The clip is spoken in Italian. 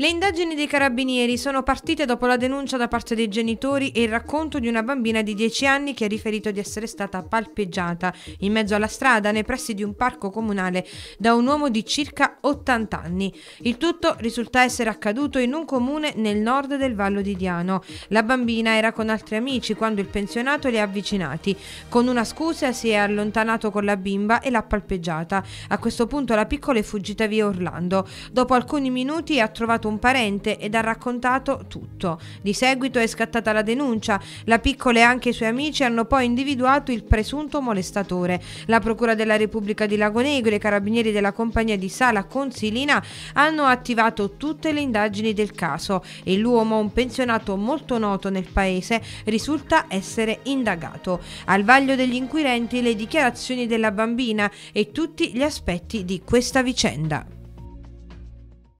Le indagini dei carabinieri sono partite dopo la denuncia da parte dei genitori e il racconto di una bambina di 10 anni che ha riferito di essere stata palpeggiata in mezzo alla strada nei pressi di un parco comunale da un uomo di circa 80 anni. Il tutto risulta essere accaduto in un comune nel nord del Vallo di Diano. La bambina era con altri amici quando il pensionato li ha avvicinati. Con una scusa si è allontanato con la bimba e l'ha palpeggiata. A questo punto la piccola è fuggita via urlando. Dopo alcuni minuti minuti ha trovato un parente ed ha raccontato tutto. Di seguito è scattata la denuncia. La piccola e anche i suoi amici hanno poi individuato il presunto molestatore. La Procura della Repubblica di Lago Negro e i carabinieri della compagnia di Sala Consilina hanno attivato tutte le indagini del caso e l'uomo, un pensionato molto noto nel paese, risulta essere indagato. Al vaglio degli inquirenti le dichiarazioni della bambina e tutti gli aspetti di questa vicenda.